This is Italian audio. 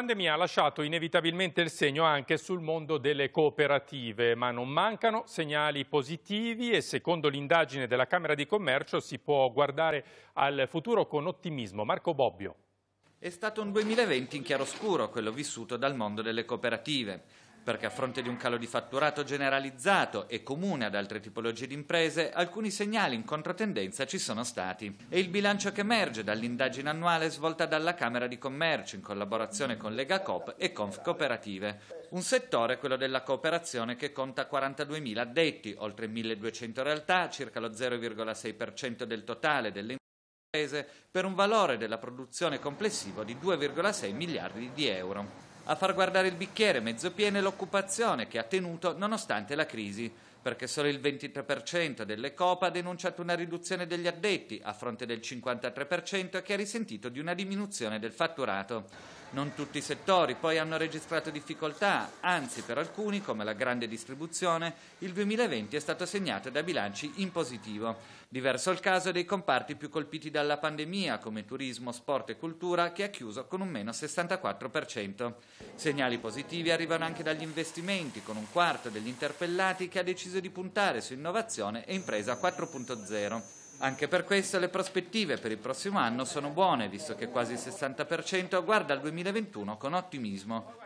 pandemia ha lasciato inevitabilmente il segno anche sul mondo delle cooperative, ma non mancano segnali positivi e secondo l'indagine della Camera di Commercio si può guardare al futuro con ottimismo. Marco Bobbio. È stato un 2020 in chiaroscuro quello vissuto dal mondo delle cooperative perché a fronte di un calo di fatturato generalizzato e comune ad altre tipologie di imprese, alcuni segnali in controtendenza ci sono stati. È il bilancio che emerge dall'indagine annuale svolta dalla Camera di Commercio in collaborazione con Lega Coop e Conf Cooperative. Un settore, quello della cooperazione, che conta 42.000 addetti, oltre 1.200 realtà, circa lo 0,6% del totale delle imprese, per un valore della produzione complessivo di 2,6 miliardi di euro a far guardare il bicchiere mezzo pieno è l'occupazione che ha tenuto nonostante la crisi perché solo il 23% delle COP ha denunciato una riduzione degli addetti a fronte del 53% che ha risentito di una diminuzione del fatturato. Non tutti i settori poi hanno registrato difficoltà, anzi per alcuni, come la grande distribuzione, il 2020 è stato segnato da bilanci in positivo. Diverso il caso dei comparti più colpiti dalla pandemia, come turismo, sport e cultura, che ha chiuso con un meno 64%. Segnali positivi arrivano anche dagli investimenti, con un quarto degli interpellati che ha deciso deciso di puntare su innovazione e impresa 4.0. Anche per questo le prospettive per il prossimo anno sono buone, visto che quasi il 60% guarda al 2021 con ottimismo.